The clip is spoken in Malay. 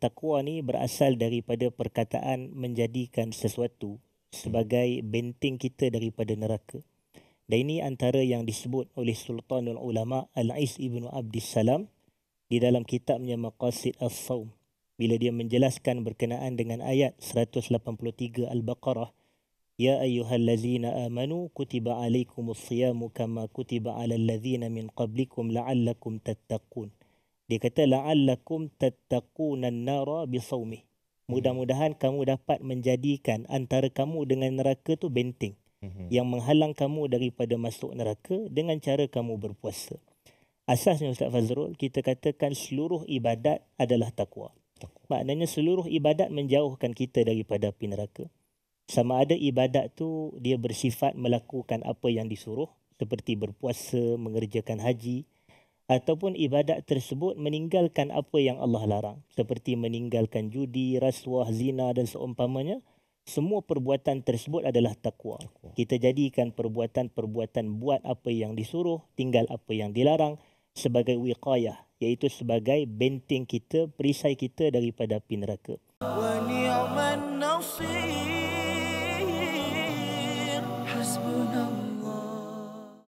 takwa ni berasal daripada perkataan menjadikan sesuatu sebagai benteng kita daripada neraka. Dan ini antara yang disebut oleh Sultanul Ulama Al-Is Ibn Salam di dalam kitabnya Maqasid al sawm Bila dia menjelaskan berkenaan dengan ayat 183 Al-Baqarah. Ya ayuhal lazina amanu kutiba alaikum siyamu kama kutiba ala lazina min qablikum la'allakum tattaqun. Dia kata la'allakum tattaquna an-nara bi hmm. Mudah-mudahan kamu dapat menjadikan antara kamu dengan neraka tu benteng hmm. yang menghalang kamu daripada masuk neraka dengan cara kamu berpuasa. Asasnya Ustaz Fazrul, kita katakan seluruh ibadat adalah takwa. Maknanya seluruh ibadat menjauhkan kita daripada api neraka. Sama ada ibadat tu dia bersifat melakukan apa yang disuruh seperti berpuasa, mengerjakan haji, ataupun ibadat tersebut meninggalkan apa yang Allah larang seperti meninggalkan judi, rasuah, zina dan seumpamanya semua perbuatan tersebut adalah takwa. Kita jadikan perbuatan-perbuatan buat apa yang disuruh, tinggal apa yang dilarang sebagai wiqayah iaitu sebagai benteng kita, perisai kita daripada api neraka. Wa ni'man nasir